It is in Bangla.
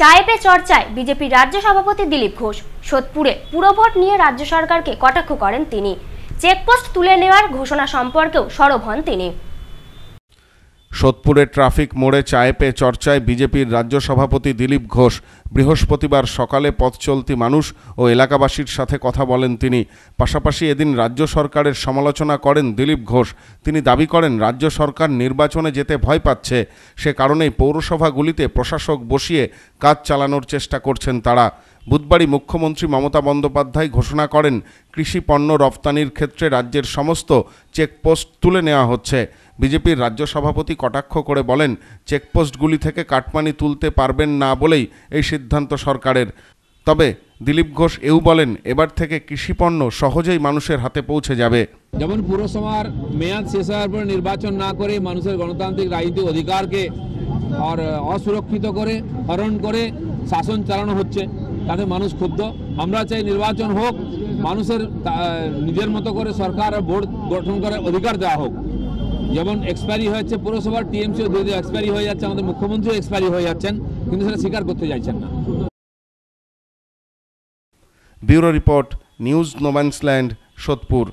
চায়ে পে চর্চায় বিজেপি রাজ্য সভাপতি দিলীপ ঘোষ সোদপুরে পুরভোট নিয়ে রাজ্য সরকারকে কটাক্ষ করেন তিনি চেকপোস্ট তুলে নেওয়ার ঘোষণা সম্পর্কেও সরব হন তিনি সোদপুরে ট্রাফিক মোড়ে চায়ে পেয়ে চর্চায় বিজেপির রাজ্য সভাপতি দিলীপ ঘোষ বৃহস্পতিবার সকালে পথ চলতি মানুষ ও এলাকাবাসীর সাথে কথা বলেন তিনি পাশাপাশি এদিন রাজ্য সরকারের সমালোচনা করেন দিলীপ ঘোষ তিনি দাবি করেন রাজ্য সরকার নির্বাচনে যেতে ভয় পাচ্ছে সে কারণেই পৌরসভাগুলিতে প্রশাসক বসিয়ে কাজ চালানোর চেষ্টা করছেন তারা বুধবারই মুখ্যমন্ত্রী মমতা বন্দ্যোপাধ্যায় ঘোষণা করেন কৃষি পণ্য রপ্তানির ক্ষেত্রে রাজ্যের সমস্ত চেকপোস্ট তুলে নেওয়া হচ্ছে বিজেপির রাজ্য সভাপতি কটাক্ষ করে বলেন চেকপোস্টগুলি থেকে কাটমানি তুলতে পারবেন না বলেই এই সিদ্ধান্ত সরকারের তবে দিলীপ ঘোষ এও বলেন এবার থেকে কৃষিপণ্য সহজেই মানুষের হাতে পৌঁছে যাবে যেমন পুরসভার মেয়াদ শেষ হওয়ার পর নির্বাচন না করে মানুষের গণতান্ত্রিক রাজনৈতিক অধিকারকে আর অসুরক্ষিত করে হরণ করে শাসন চালানো হচ্ছে তাতে মানুষ ক্ষুব্ধ আমরা চাই নির্বাচন হোক মানুষের নিজের মতো করে সরকার আর বোর্ড গঠন করার অধিকার দেওয়া হোক যেমন এক্সপায়ারি হয়েছে পুরসভার টিএমসিও দুই এক্সপায়ারি হয়ে যাচ্ছে আমাদের মুখ্যমন্ত্রী এক্সপায়ারি হয়ে যাচ্ছেন কিন্তু সেটা স্বীকার করতে চাইছেন না bureau report news no man's land Sodepur